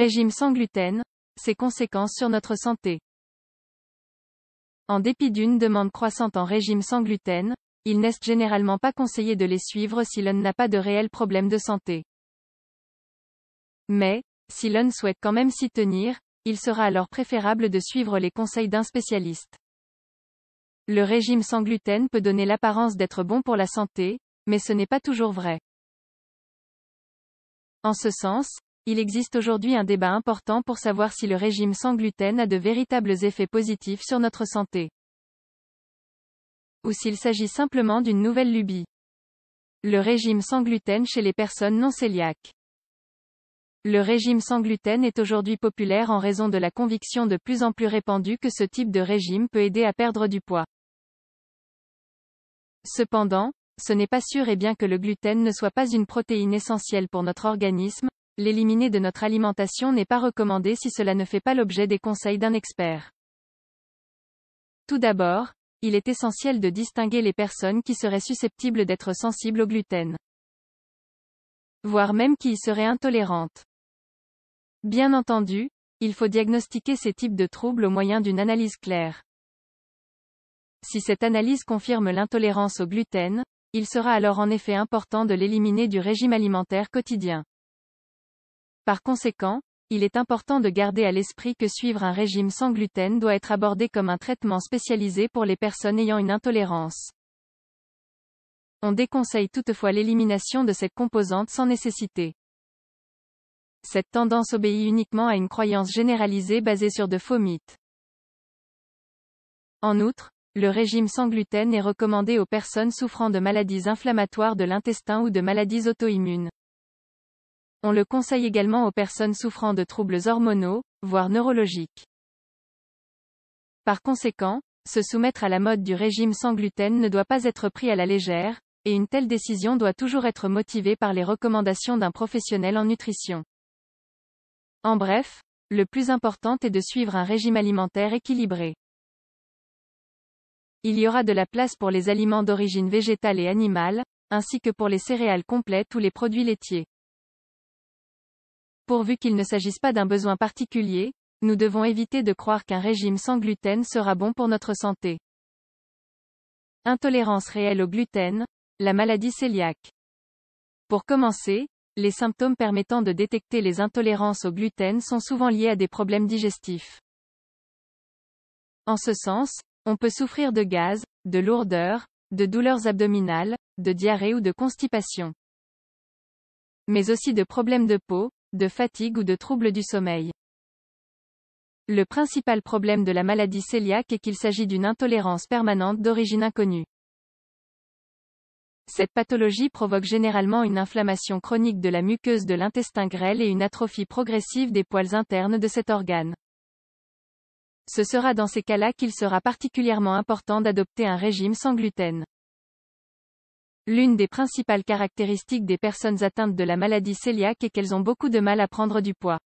Régime sans gluten, ses conséquences sur notre santé. En dépit d'une demande croissante en régime sans gluten, il n'est généralement pas conseillé de les suivre si l'on n'a pas de réels problèmes de santé. Mais, si l'on souhaite quand même s'y tenir, il sera alors préférable de suivre les conseils d'un spécialiste. Le régime sans gluten peut donner l'apparence d'être bon pour la santé, mais ce n'est pas toujours vrai. En ce sens, il existe aujourd'hui un débat important pour savoir si le régime sans gluten a de véritables effets positifs sur notre santé. Ou s'il s'agit simplement d'une nouvelle lubie. Le régime sans gluten chez les personnes non céliaques. Le régime sans gluten est aujourd'hui populaire en raison de la conviction de plus en plus répandue que ce type de régime peut aider à perdre du poids. Cependant, ce n'est pas sûr et bien que le gluten ne soit pas une protéine essentielle pour notre organisme, l'éliminer de notre alimentation n'est pas recommandé si cela ne fait pas l'objet des conseils d'un expert. Tout d'abord, il est essentiel de distinguer les personnes qui seraient susceptibles d'être sensibles au gluten, voire même qui y seraient intolérantes. Bien entendu, il faut diagnostiquer ces types de troubles au moyen d'une analyse claire. Si cette analyse confirme l'intolérance au gluten, il sera alors en effet important de l'éliminer du régime alimentaire quotidien. Par conséquent, il est important de garder à l'esprit que suivre un régime sans gluten doit être abordé comme un traitement spécialisé pour les personnes ayant une intolérance. On déconseille toutefois l'élimination de cette composante sans nécessité. Cette tendance obéit uniquement à une croyance généralisée basée sur de faux mythes. En outre, le régime sans gluten est recommandé aux personnes souffrant de maladies inflammatoires de l'intestin ou de maladies auto-immunes. On le conseille également aux personnes souffrant de troubles hormonaux, voire neurologiques. Par conséquent, se soumettre à la mode du régime sans gluten ne doit pas être pris à la légère, et une telle décision doit toujours être motivée par les recommandations d'un professionnel en nutrition. En bref, le plus important est de suivre un régime alimentaire équilibré. Il y aura de la place pour les aliments d'origine végétale et animale, ainsi que pour les céréales complètes ou les produits laitiers pourvu qu'il ne s'agisse pas d'un besoin particulier, nous devons éviter de croire qu'un régime sans gluten sera bon pour notre santé. Intolérance réelle au gluten, la maladie cœliaque. Pour commencer, les symptômes permettant de détecter les intolérances au gluten sont souvent liés à des problèmes digestifs. En ce sens, on peut souffrir de gaz, de lourdeur, de douleurs abdominales, de diarrhée ou de constipation. Mais aussi de problèmes de peau, de fatigue ou de troubles du sommeil. Le principal problème de la maladie cœliaque est qu'il s'agit d'une intolérance permanente d'origine inconnue. Cette pathologie provoque généralement une inflammation chronique de la muqueuse de l'intestin grêle et une atrophie progressive des poils internes de cet organe. Ce sera dans ces cas-là qu'il sera particulièrement important d'adopter un régime sans gluten. L'une des principales caractéristiques des personnes atteintes de la maladie cœliaque est qu'elles ont beaucoup de mal à prendre du poids.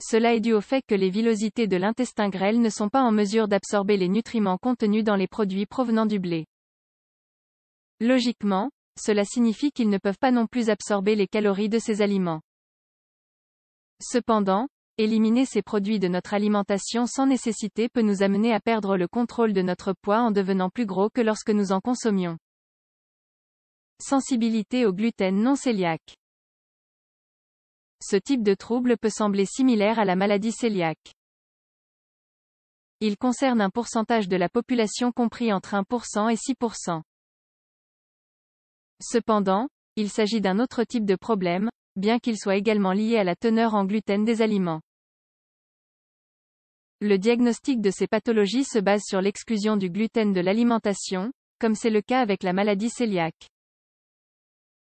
Cela est dû au fait que les villosités de l'intestin grêle ne sont pas en mesure d'absorber les nutriments contenus dans les produits provenant du blé. Logiquement, cela signifie qu'ils ne peuvent pas non plus absorber les calories de ces aliments. Cependant, éliminer ces produits de notre alimentation sans nécessité peut nous amener à perdre le contrôle de notre poids en devenant plus gros que lorsque nous en consommions. Sensibilité au gluten non céliaque. Ce type de trouble peut sembler similaire à la maladie céliaque. Il concerne un pourcentage de la population compris entre 1% et 6%. Cependant, il s'agit d'un autre type de problème, bien qu'il soit également lié à la teneur en gluten des aliments. Le diagnostic de ces pathologies se base sur l'exclusion du gluten de l'alimentation, comme c'est le cas avec la maladie céliaque.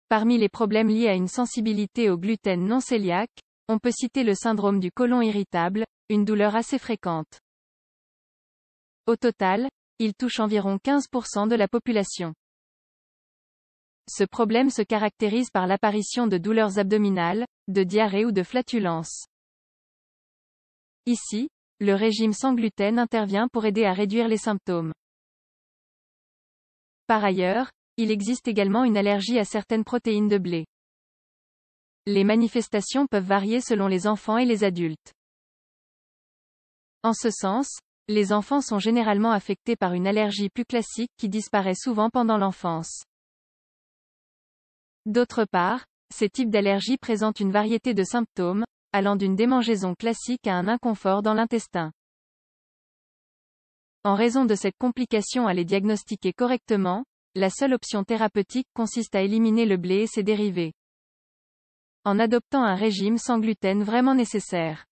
Parmi les problèmes liés à une sensibilité au gluten non cœliaque, on peut citer le syndrome du côlon irritable, une douleur assez fréquente. Au total, il touche environ 15% de la population. Ce problème se caractérise par l'apparition de douleurs abdominales, de diarrhée ou de flatulences. Ici, le régime sans gluten intervient pour aider à réduire les symptômes. Par ailleurs, il existe également une allergie à certaines protéines de blé. Les manifestations peuvent varier selon les enfants et les adultes. En ce sens, les enfants sont généralement affectés par une allergie plus classique qui disparaît souvent pendant l'enfance. D'autre part, ces types d'allergies présentent une variété de symptômes, allant d'une démangeaison classique à un inconfort dans l'intestin. En raison de cette complication à les diagnostiquer correctement, la seule option thérapeutique consiste à éliminer le blé et ses dérivés. En adoptant un régime sans gluten vraiment nécessaire.